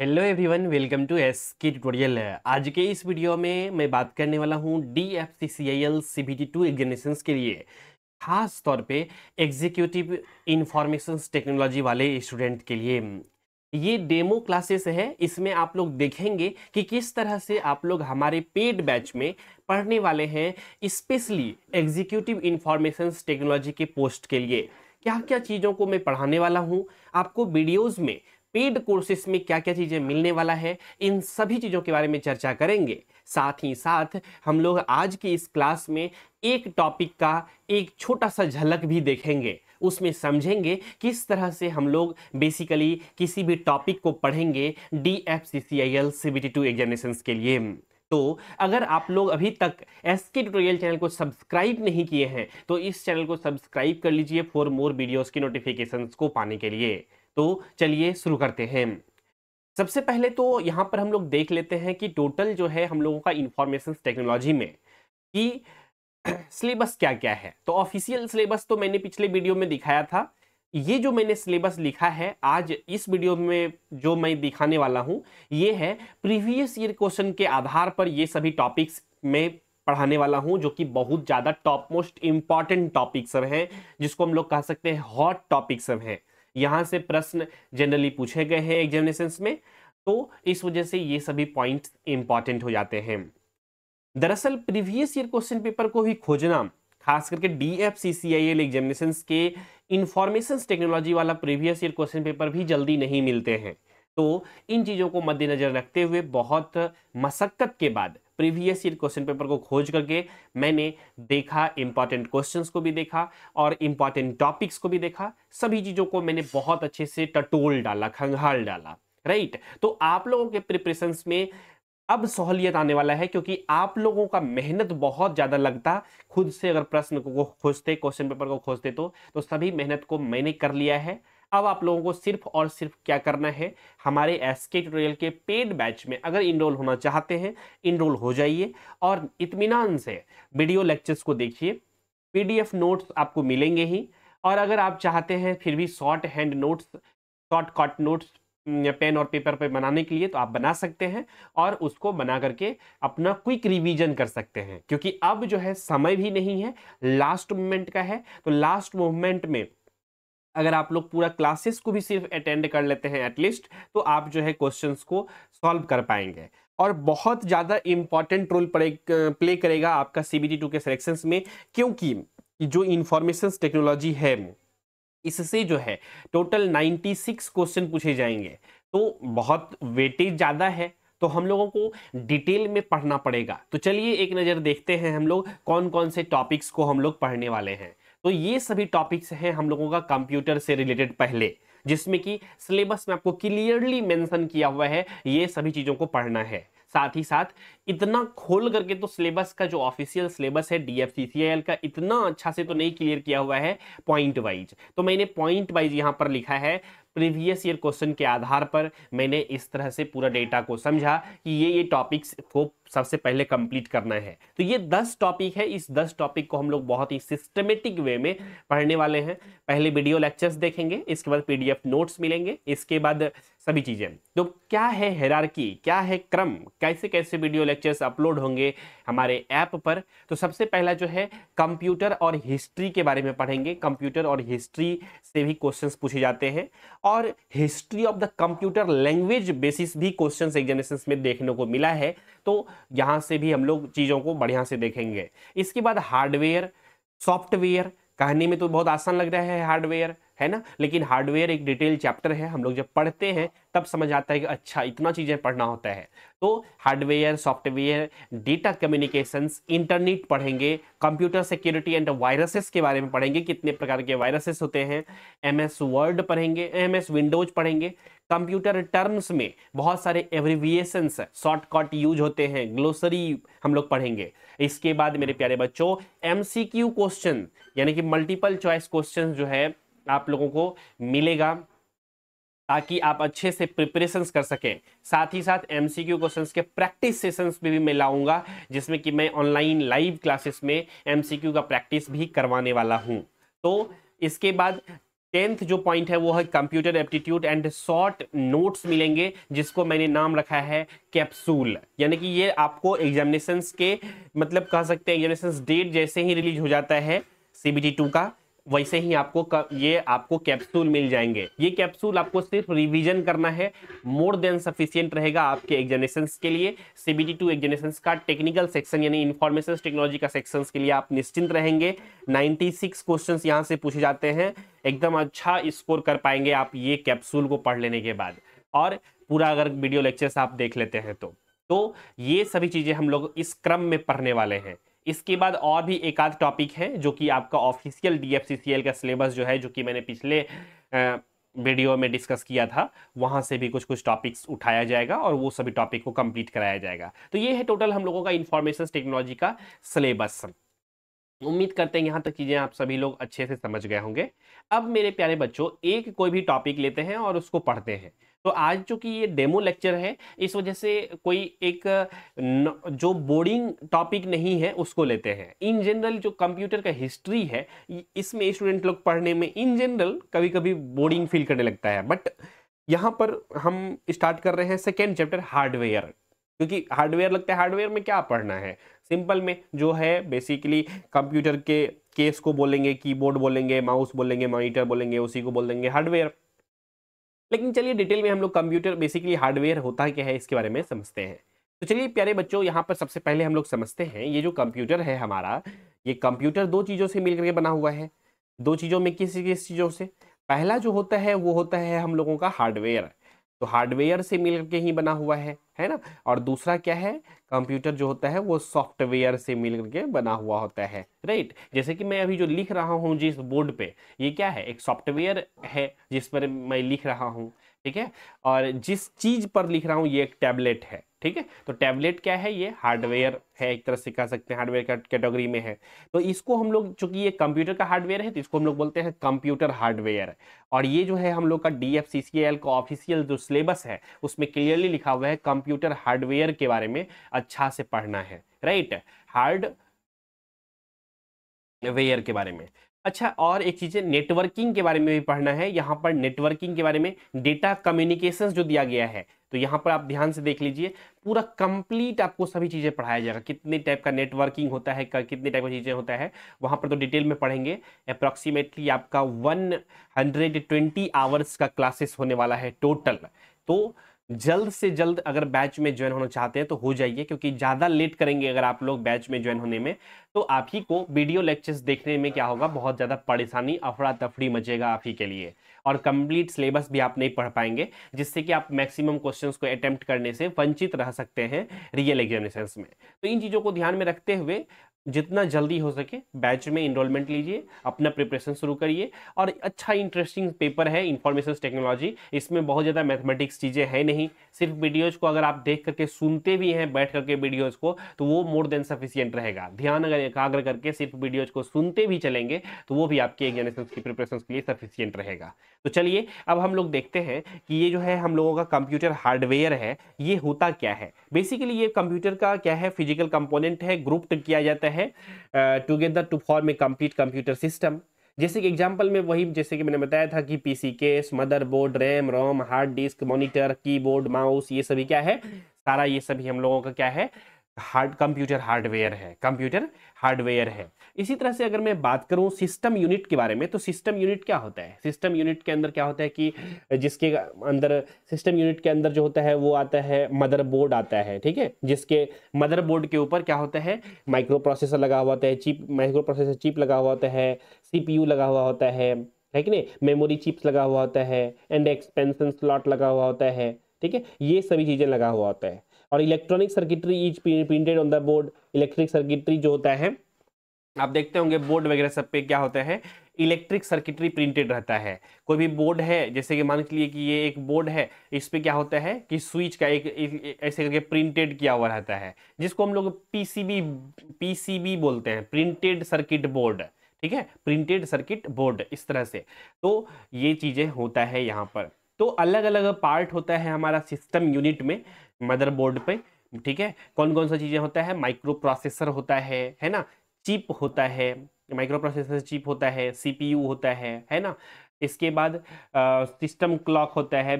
hello everyone welcome to S K tutorial है आज के इस वीडियो में मैं बात करने वाला हूँ D F C C I L C B T two examination के लिए खास तौर पे एग्जीक्यूटिव इंफॉर्मेशन टेक्नोलॉजी वाले स्टूडेंट के लिए ये डेमो क्लासेस है इसमें आप लोग देखेंगे कि किस तरह से आप लोग हमारे पेड बैच में पढ़ने वाले हैं स्पेशली एग्जीक्यूटिव इंफॉर्मेशन टेक्नोलॉजी के पोस्ट के लिए क्या क्या चीज़ों को मैं पढ़ाने वाला हूँ आपको वीडियोज़ में पेड कोर्सेस में क्या क्या चीज़ें मिलने वाला है इन सभी चीज़ों के बारे में चर्चा करेंगे साथ ही साथ हम लोग आज की इस क्लास में एक टॉपिक का एक छोटा सा झलक भी देखेंगे उसमें समझेंगे किस तरह से हम लोग बेसिकली किसी भी टॉपिक को पढ़ेंगे D F C C I L C B T two examination के लिए तो अगर आप लोग अभी तक एस के ट्यूटोरियल चैनल को सब्सक्राइब नहीं किए हैं तो इस चैनल को सब्सक्राइब कर लीजिए फॉर मोर वीडियोस की नोटिफिकेशंस को पाने के लिए तो चलिए शुरू करते हैं सबसे पहले तो यहाँ पर हम लोग देख लेते हैं कि टोटल जो है हम लोगों का इंफॉर्मेशन टेक्नोलॉजी में कि सिलेबस क्या क्या है तो ऑफिशियल सिलेबस तो मैंने पिछले वीडियो में दिखाया था ये जो मैंने सिलेबस लिखा है आज इस वीडियो में जो मैं दिखाने वाला हूँ ये है प्रीवियस ईयर क्वेश्चन के आधार पर ये सभी टॉपिक्स में पढ़ाने वाला हूँ जो कि बहुत ज़्यादा टॉप मोस्ट इम्पॉर्टेंट टॉपिक सब हैं जिसको हम लोग कह सकते हैं हॉट टॉपिक सब हैं यहाँ से प्रश्न जनरली पूछे गए हैं एग्जामिनेशन में तो इस वजह से ये सभी पॉइंट इंपॉर्टेंट हो जाते हैं दरअसल प्रीवियस ईयर क्वेश्चन पेपर को भी खोजना खास करके D F C C I L examination के इंफॉर्मेशन टेक्नोलॉजी वाला प्रीवियस ईयर क्वेश्चन पेपर भी जल्दी नहीं मिलते हैं तो इन चीज़ों को मद्देनजर रखते हुए बहुत मशक्क़त के बाद प्रीवियस ईयर क्वेश्चन पेपर को खोज करके मैंने देखा इंपॉर्टेंट क्वेश्चन को भी देखा और इंपॉर्टेंट टॉपिक्स को भी देखा सभी चीज़ों को मैंने बहुत अच्छे से टटोल डाला खंगाल डाला राइट तो आप लोगों के प्रिपरेशन में अब सहूलियत आने वाला है क्योंकि आप लोगों का मेहनत बहुत ज़्यादा लगता खुद से अगर प्रश्न को खोजते क्वेश्चन पेपर को खोजते तो, तो सभी मेहनत को मैंने कर लिया है अब आप लोगों को सिर्फ और सिर्फ क्या करना है हमारे एस के ट्यूटोरियल के पेड बैच में अगर इनरोल होना चाहते हैं इनरोल हो जाइए और इतमान से वीडियो लेक्चर्स को देखिए पीडीएफ नोट्स आपको मिलेंगे ही और अगर आप चाहते हैं फिर भी shorthand notes shortcut notes pen और पेपर पे बनाने के लिए तो आप बना सकते हैं और उसको बना करके अपना क्विक रिवीजन कर सकते हैं क्योंकि अब जो है समय भी नहीं है लास्ट मोमेंट का है तो लास्ट मोमेंट में अगर आप लोग पूरा क्लासेस को भी सिर्फ अटेंड कर लेते हैं एटलीस्ट तो आप जो है क्वेश्चन को सॉल्व कर पाएंगे और बहुत ज़्यादा इम्पॉर्टेंट रोल प्ले करेगा आपका सी बी के सिलेक्शन में क्योंकि जो इंफॉर्मेशन टेक्नोलॉजी है इससे जो है टोटल 96 क्वेश्चन पूछे जाएंगे तो बहुत वेटेज ज़्यादा है तो हम लोगों को डिटेल में पढ़ना पड़ेगा तो चलिए एक नज़र देखते हैं हम लोग कौन कौन से टॉपिक्स को हम लोग पढ़ने वाले हैं तो ये सभी टॉपिक्स हैं हम लोगों का कंप्यूटर से रिलेटेड पहले जिसमें कि सिलेबस में आपको क्लियरली मेंशन किया हुआ है ये सभी चीज़ों को पढ़ना है साथ ही साथ इतना खोल करके तो सिलेबस का जो ऑफिशियल सिलेबस है डी का इतना अच्छा से तो नहीं क्लियर किया हुआ है पॉइंट वाइज तो मैंने पॉइंट वाइज यहाँ पर लिखा है प्रीवियस ईयर क्वेश्चन के आधार पर मैंने इस तरह से पूरा डेटा को समझा कि ये ये टॉपिक्स को सबसे पहले कंप्लीट करना है तो ये दस टॉपिक है इस दस टॉपिक को हम लोग बहुत ही सिस्टमेटिक वे में पढ़ने वाले हैं पहले वीडियो लेक्चर्स देखेंगे इसके बाद पीडीएफ नोट्स मिलेंगे इसके बाद सभी चीज़ें तो क्या है हेरारकी क्या है क्रम कैसे कैसे वीडियो लेक्चर्स अपलोड होंगे हमारे ऐप पर तो सबसे पहला जो है कंप्यूटर और हिस्ट्री के बारे में पढ़ेंगे कंप्यूटर और हिस्ट्री से भी क्वेश्चंस पूछे जाते हैं और history of the computer language basis भी क्वेश्चंस एग्जामिनेशन में देखने को मिला है तो यहाँ से भी हम लोग चीज़ों को बढ़िया से देखेंगे इसके बाद हार्डवेयर सॉफ्टवेयर कहने में तो बहुत आसान लग रहा है हार्डवेयर है ना लेकिन हार्डवेयर एक डिटेल चैप्टर है हम लोग जब पढ़ते हैं तब समझ आता है कि अच्छा इतना चीज़ें पढ़ना होता है तो hardware software data communications internet पढ़ेंगे कंप्यूटर सिक्योरिटी एंड वायरसेस के बारे में पढ़ेंगे कितने प्रकार के वायरसेस होते हैं एम एस वर्ड पढ़ेंगे एम एस विंडोज पढ़ेंगे कंप्यूटर टर्म्स में बहुत सारे एवरीविएशंस शॉर्टकट यूज होते हैं ग्लोसरी हम लोग पढ़ेंगे इसके बाद मेरे प्यारे बच्चों एमसीक्यू क्वेश्चन यानी कि मल्टीपल चॉइस क्वेश्चन जो है आप लोगों को मिलेगा ताकि आप अच्छे से प्रिपरेशन कर सकें साथ ही साथ एम सी क्यू क्वेश्चन के प्रैक्टिस सेशंस में भी मैं लाऊंगा जिसमें कि मैं ऑनलाइन लाइव क्लासेस में एम सी क्यू का प्रैक्टिस भी करवाने वाला हूँ तो इसके बाद टेंथ जो पॉइंट है वो है computer aptitude and short notes मिलेंगे जिसको मैंने नाम रखा है कैप्सूल यानी कि ये आपको एग्जामिनेशंस के मतलब कह सकते हैं एग्जामिनेशन डेट जैसे ही रिलीज हो जाता है सी बी टी टू का वैसे ही आपको कर, ये आपको कैप्सूल मिल जाएंगे ये कैप्सूल आपको सिर्फ रिवीजन करना है मोर देन सफिशियंट रहेगा आपके एग्जामिनेशन के लिए सीबीटी टू एग्जामिनेशन का टेक्निकल सेक्शन यानी इन्फॉर्मेशन टेक्नोलॉजी का सेक्शन के लिए आप निश्चिंत रहेंगे 96 क्वेश्चन यहाँ से पूछे जाते हैं एकदम अच्छा स्कोर कर पाएंगे आप ये कैप्सूल को पढ़ लेने के बाद और पूरा अगर वीडियो लेक्चर्स आप देख लेते हैं तो तो ये सभी चीज़ें हम लोग इस क्रम में पढ़ने वाले हैं इसके बाद और भी एक आध टॉपिक है जो कि आपका ऑफिशियल डी का सिलेबस जो है जो कि मैंने पिछले वीडियो में डिस्कस किया था वहाँ से भी कुछ कुछ टॉपिक्स उठाया जाएगा और वो सभी टॉपिक को कंप्लीट कराया जाएगा तो ये है टोटल हम लोगों का इन्फॉर्मेशन टेक्नोलॉजी का सिलेबस उम्मीद करते हैं यहाँ तक चीज़ें आप सभी लोग अच्छे से समझ गए होंगे अब मेरे प्यारे बच्चों एक कोई भी टॉपिक लेते हैं और उसको पढ़ते हैं तो आज चूंकि ये डेमो लेक्चर है इस वजह से कोई एक जो बोर्डिंग टॉपिक नहीं है उसको लेते हैं इन जनरल जो कंप्यूटर का हिस्ट्री है इसमें स्टूडेंट लोग पढ़ने में इन जनरल कभी कभी बोर्डिंग फील करने लगता है बट यहाँ पर हम स्टार्ट कर रहे हैं सेकेंड चैप्टर हार्डवेयर क्योंकि हार्डवेयर लगता है हार्डवेयर में क्या पढ़ना है सिंपल में जो है बेसिकली कंप्यूटर के केस को बोलेंगे कीबोर्ड बोलेंगे माउस बोलेंगे मॉनिटर बोलेंगे उसी को बोल देंगे हार्डवेयर लेकिन चलिए डिटेल में हम लोग कंप्यूटर बेसिकली हार्डवेयर होता क्या है इसके बारे में समझते हैं तो चलिए प्यारे बच्चों यहाँ पर सबसे पहले हम लोग समझते हैं ये जो कंप्यूटर है हमारा ये कंप्यूटर दो चीज़ों से मिलकर के बना हुआ है दो चीज़ों में किस किस चीज़ों से पहला जो होता है वो होता है हम लोगों का हार्डवेयर तो हार्डवेयर से मिल के ही बना हुआ है है ना और दूसरा क्या है कंप्यूटर जो होता है वो सॉफ्टवेयर से मिल के बना हुआ होता है राइट जैसे कि मैं अभी जो लिख रहा हूँ जिस बोर्ड पे ये क्या है एक सॉफ्टवेयर है जिस पर मैं लिख रहा हूँ ठीक है और जिस चीज़ पर लिख रहा हूँ ये एक टैबलेट है ठीक है तो टैबलेट क्या है ये हार्डवेयर है एक तरह से कह सकते हैं हार्डवेयर का कैटेगरी में है तो इसको हम लोग चूंकि ये कंप्यूटर का हार्डवेयर है तो इसको हम लोग बोलते हैं कंप्यूटर हार्डवेयर और ये जो है हम लोग का डी का ऑफिशियल जो सिलेबस है उसमें क्लियरली लिखा हुआ है कंप्यूटर हार्डवेयर के बारे में अच्छा से पढ़ना है राइट हार्ड वेयर के बारे में अच्छा और एक चीज़ है नेटवर्किंग के बारे में भी पढ़ना है यहाँ पर नेटवर्किंग के बारे में डेटा कम्युनिकेशन जो दिया गया है तो यहाँ पर आप ध्यान से देख लीजिए पूरा कंप्लीट आपको सभी चीज़ें पढ़ाया जाएगा कितने टाइप का नेटवर्किंग होता है कितने टाइप की चीज़ें होता है वहाँ पर तो डिटेल में पढ़ेंगे अप्रॉक्सीमेटली आपका वन आवर्स का क्लासेस होने वाला है टोटल तो जल्द से जल्द अगर बैच में ज्वाइन होना चाहते हैं तो हो जाइए क्योंकि ज़्यादा लेट करेंगे अगर आप लोग बैच में ज्वाइन होने में तो आप ही को वीडियो लेक्चर्स देखने में क्या होगा बहुत ज़्यादा परेशानी अफड़ा तफड़ी मचेगा आप ही के लिए और कंप्लीट सिलेबस भी आप नहीं पढ़ पाएंगे जिससे कि आप मैक्सिमम क्वेश्चंस को अटैम्प्ट करने से वंचित रह सकते हैं रियल एग्जामिनेशन में तो इन चीज़ों को ध्यान में रखते हुए जितना जल्दी हो सके बैच में इनरोलमेंट लीजिए अपना प्रिपरेशन शुरू करिए और अच्छा इंटरेस्टिंग पेपर है इंफॉर्मेशन टेक्नोलॉजी इसमें बहुत ज़्यादा मैथमेटिक्स चीज़ें हैं नहीं सिर्फ वीडियोज को अगर आप देख करके सुनते भी हैं बैठ करके वीडियोज को तो वो मोर देन सफिशियंट रहेगा ध्यान अगर एकाग्र करके सिर्फ वीडियोज को सुनते भी चलेंगे तो वो भी आपके एग्जामेशन की प्रिपरेशन के लिए सफिशियंट रहेगा तो चलिए अब हम लोग देखते हैं कि ये जो है हम लोगों का कंप्यूटर हार्डवेयर है ये होता क्या है बेसिकली ये कंप्यूटर का क्या है फिजिकल कंपोनेंट है ग्रुप्ड किया जाता है जाता है together to form a complete computer system जैसे कि एग्जाम्पल में वही जैसे कि मैंने बताया था कि P C case motherboard RAM ROM hard disk monitor keyboard mouse ये सभी क्या है सारा ये सभी हम लोगों का क्या है हार्ड कंप्यूटर हार्डवेयर है कंप्यूटर हार्डवेयर है इसी तरह से अगर मैं बात करूं सिस्टम यूनिट के बारे में तो सिस्टम यूनिट क्या होता है सिस्टम यूनिट के अंदर क्या होता है कि जिसके अंदर सिस्टम यूनिट के अंदर जो होता है वो आता है मदरबोर्ड आता है ठीक है जिसके मदरबोर्ड के ऊपर क्या होता है माइक्रो प्रोसेसर लगा हुआ होता है चिप माइक्रो प्रोसेसर चिप लगा हुआ होता है यू लगा हुआ होता है है नहीं मेमोरी चिप्स लगा हुआ होता है एंड एक्सपेंसन स्लॉट लगा हुआ होता है ठीक है ये सभी चीज़ें लगा हुआ होता है और electronic circuitry is printed on the board electric circuitry जो होता है आप देखते होंगे बोर्ड वगैरह सब पे क्या होता है इलेक्ट्रिक सर्किटरी प्रिंटेड रहता है कोई भी बोर्ड है जैसे कि मान के लिए कि ये एक बोर्ड है इस पर क्या होता है कि स्विच का एक, ऐसे करके प्रिंटेड किया हुआ रहता है जिसको हम लोग पीसीबी पीसीबी बोलते हैं प्रिंटेड सर्किट बोर्ड ठीक है प्रिंटेड सर्किट बोर्ड इस तरह से तो ये चीज़ें होता है यहाँ पर तो अलग अलग पार्ट होता है हमारा सिस्टम यूनिट में मदर पे ठीक है कौन कौन सा चीज़ें होता है माइक्रो प्रोसेसर होता है है ना चिप होता है माइक्रो प्रोसेसर चिप होता है सीपीयू होता है है ना इसके बाद सिस्टम क्लॉक होता है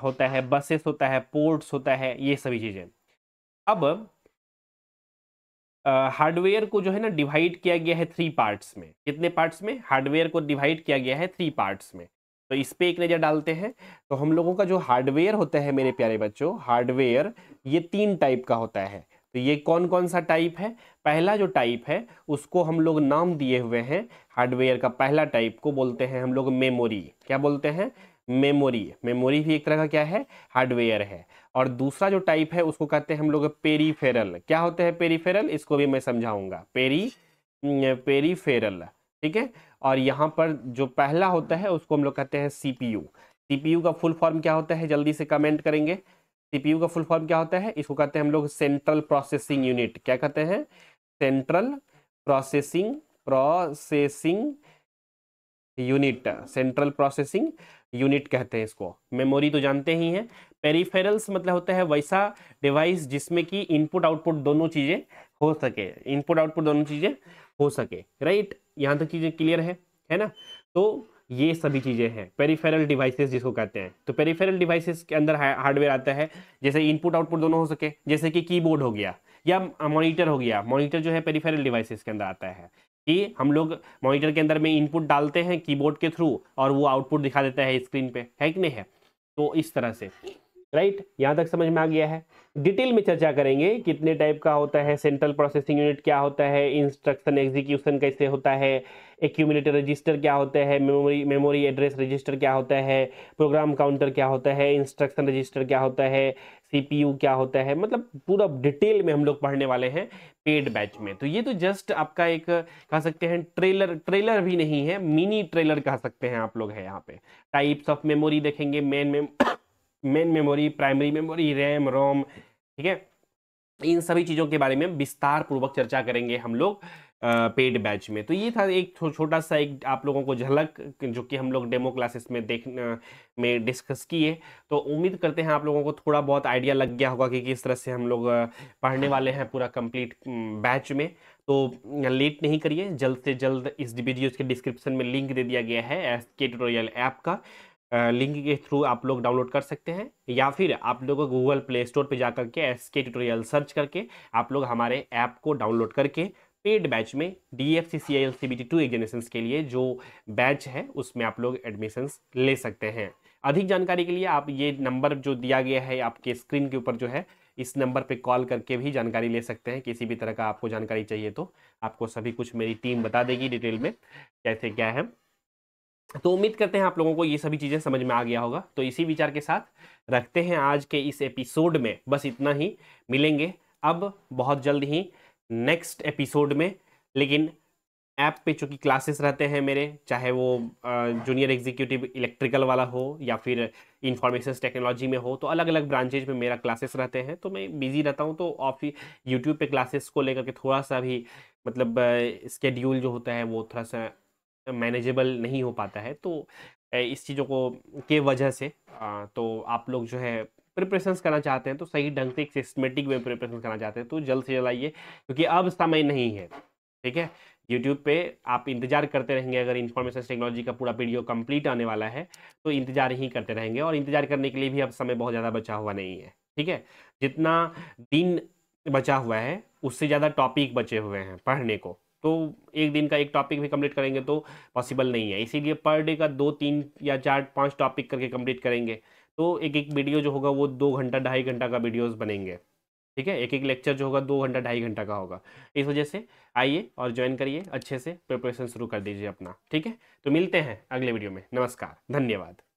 होता है बसेस होता है पोर्ट्स होता है ये सभी चीज़ें अब हार्डवेयर को जो है ना डिवाइड किया गया है थ्री पार्ट्स में कितने पार्ट्स में हार्डवेयर को डिवाइड किया गया है थ्री पार्ट्स में तो इस पर एक नज़र डालते हैं तो हम लोगों का जो हार्डवेयर होता है मेरे प्यारे बच्चों हार्डवेयर ये तीन टाइप का होता है तो ये कौन कौन सा टाइप है पहला जो टाइप है उसको हम लोग नाम दिए हुए हैं हार्डवेयर का पहला टाइप को बोलते हैं हम लोग मेमोरी क्या बोलते हैं मेमोरी मेमोरी भी एक तरह का क्या है हार्डवेयर है और दूसरा जो टाइप है उसको कहते हैं हम लोग पेरीफेरल क्या होते हैं पेरीफेरल इसको भी मैं समझाऊंगा पेरी पेरीफेरल ठीक है और यहाँ पर जो पहला होता है उसको हम लोग कहते हैं सीपीयू सीपीयू का फुल फॉर्म क्या होता है जल्दी से कमेंट करेंगे सीपीयू का फुल फॉर्म क्या होता है इसको कहते हैं हम लोग सेंट्रल प्रोसेसिंग यूनिट क्या कहते हैं central processing processing unit central processing unit कहते हैं इसको मेमोरी तो जानते ही हैं पेरीफेरल्स मतलब होता है वैसा डिवाइस जिसमें कि इनपुट आउटपुट दोनों चीज़ें हो सके इनपुट आउटपुट दोनों चीज़ें हो सके राइट यहाँ तक तो चीज़ें क्लियर है है ना तो ये सभी चीज़ें हैं पेरीफेरल डिवाइसेस जिसको कहते हैं तो पेरीफेरल डिवाइसेस के अंदर हार्डवेयर आता है जैसे इनपुट आउटपुट दोनों हो सके जैसे कि कीबोर्ड हो गया या मॉनिटर हो गया मॉनिटर जो है पेरीफेरल डिवाइसेस के अंदर आता है कि हम लोग मॉनिटर के अंदर में इनपुट डालते हैं कीबोर्ड के थ्रू और वो आउटपुट दिखा देता है स्क्रीन पे है कि नहीं है तो इस तरह से राइट यहां यहाँ तक समझ में आ गया है डिटेल में चर्चा करेंगे कितने टाइप का होता है सेंट्रल प्रोसेसिंग यूनिट क्या होता है इंस्ट्रक्शन एग्जीक्यूशन कैसे होता है एक्यूमिलेटर रजिस्टर क्या होता है मेमोरी मेमोरी एड्रेस रजिस्टर क्या होता है प्रोग्राम काउंटर क्या होता है इंस्ट्रक्शन रजिस्टर क्या होता है सीपीयू क्या होता है मतलब पूरा डिटेल में हम लोग पढ़ने वाले हैं पेड बैच में तो ये तो जस्ट आपका एक कह सकते हैं ट्रेलर ट्रेलर भी नहीं है मिनी ट्रेलर कह सकते हैं आप लोग है यहाँ पे टाइप्स ऑफ मेमोरी देखेंगे main mem main memory primary memory RAM ROM ठीक है इन सभी चीज़ों के बारे में विस्तार पूर्वक चर्चा करेंगे हम लोग पेड बैच में तो ये था एक छोटा सा एक आप लोगों को झलक जो कि हम लोग डेमो क्लासेस में देख में डिस्कस किए तो उम्मीद करते हैं आप लोगों को थोड़ा बहुत आइडिया लग गया होगा कि किस तरह से हम लोग पढ़ने वाले हैं पूरा कंप्लीट बैच में तो लेट नहीं करिए जल्द से जल्द इस वीडियो के डिस्क्रिप्शन में लिंक दे दिया गया है एस के ट्यूटोरियल ऐप का लिंक के थ्रू आप लोग डाउनलोड कर सकते हैं या फिर आप लोग गूगल प्ले स्टोर पर जा करके एस के ट्यूटोरियल सर्च करके आप लोग हमारे ऐप को डाउनलोड करके पेड बैच में D F C C I L C B T two examination के लिए जो बैच है उसमें आप लोग एडमिशंस ले सकते हैं अधिक जानकारी के लिए आप ये नंबर जो दिया गया है आपके स्क्रीन के ऊपर जो है इस नंबर पे कॉल करके भी जानकारी ले सकते हैं किसी भी तरह का आपको जानकारी चाहिए तो आपको सभी कुछ मेरी टीम बता देगी डिटेल में कैसे क्या है तो उम्मीद करते हैं आप लोगों को ये सभी चीज़ें समझ में आ गया होगा तो इसी विचार के साथ रखते हैं आज के इस एपिसोड में बस इतना ही मिलेंगे अब बहुत जल्द ही नेक्स्ट एपिसोड में लेकिन ऐप पे चूँकि क्लासेस रहते हैं मेरे चाहे वो जूनियर एग्जीक्यूटिव इलेक्ट्रिकल वाला हो या फिर इंफॉर्मेशन टेक्नोलॉजी में हो तो अलग अलग ब्रांचेज में मेरा क्लासेस रहते हैं तो मैं बिज़ी रहता हूँ तो ऑफिस यूट्यूब पे क्लासेस को लेकर के थोड़ा सा भी मतलब स्केड्यूल जो होता है वो थोड़ा सा मैनेजेबल नहीं हो पाता है तो इस चीज़ों को के वजह से तो आप लोग जो है प्रिपरेशंस करना चाहते हैं तो सही ढंग से एक सिस्टमेटिक वे प्रिपरेशन करना चाहते हैं तो जल्द से जल्द आइए क्योंकि अब समय नहीं है ठीक है यूट्यूब पे आप इंतजार करते रहेंगे अगर इन्फॉर्मेशन टेक्नोलॉजी का पूरा वीडियो कंप्लीट आने वाला है तो इंतजार ही करते रहेंगे और इंतजार करने के लिए भी अब समय बहुत ज़्यादा बचा हुआ नहीं है ठीक है जितना दिन बचा हुआ है उससे ज़्यादा टॉपिक बचे हुए हैं पढ़ने को तो एक दिन का एक टॉपिक भी कंप्लीट करेंगे तो पॉसिबल नहीं है इसीलिए पर डे का दो तीन या चार पाँच टॉपिक करके कंप्लीट करेंगे तो एक एक वीडियो जो होगा वो दो घंटा ढाई घंटा का वीडियोज़ बनेंगे ठीक है एक एक लेक्चर जो होगा दो घंटा ढाई घंटा का होगा इस वजह से आइए और ज्वाइन करिए अच्छे से प्रिपरेशन शुरू कर दीजिए अपना ठीक है तो मिलते हैं अगले वीडियो में नमस्कार धन्यवाद